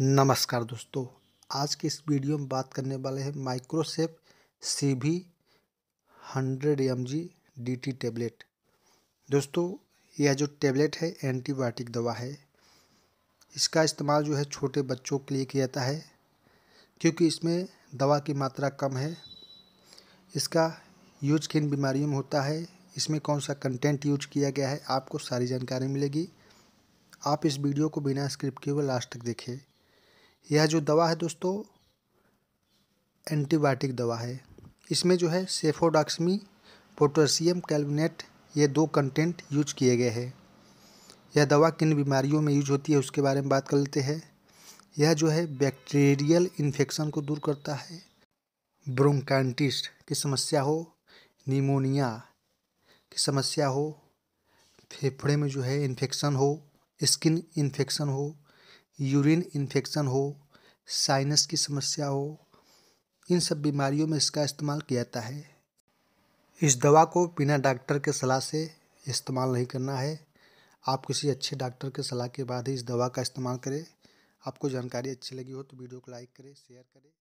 नमस्कार दोस्तों आज के इस वीडियो में बात करने वाले हैं Microcef C V hundred M G D T tablet दोस्तों यह जो टेबलेट है एंटीबायोटिक दवा है इसका इस्तेमाल जो है छोटे बच्चों के लिए किया जाता है क्योंकि इसमें दवा की मात्रा कम है इसका यूज किन बीमारियों में होता है इसमें कौन सा कंटेंट यूज किया गया है आपको सारी जानकारी मिलेगी आप इस वीडियो को बिना स्क्रिप्ट के हुए लास्ट तक देखें यह जो दवा है दोस्तों एंटीबायोटिक दवा है इसमें जो है सेफोडाक्समी पोटोशियम कैल्बिनेट ये दो कंटेंट यूज किए गए हैं यह दवा किन बीमारियों में यूज होती है उसके बारे में बात कर लेते हैं यह जो है बैक्टीरियल इन्फेक्शन को दूर करता है ब्रोंकाइटिस की समस्या हो निमोनिया की समस्या हो फेफड़े में जो है इन्फेक्शन हो स्किन इन्फेक्शन हो यूरिन इन्फेक्शन हो साइनस की समस्या हो इन सब बीमारियों में इसका इस्तेमाल किया जाता है इस दवा को बिना डॉक्टर के सलाह से इस्तेमाल नहीं करना है आप किसी अच्छे डॉक्टर के सलाह के बाद ही इस दवा का इस्तेमाल करें आपको जानकारी अच्छी लगी हो तो वीडियो को लाइक करें शेयर करें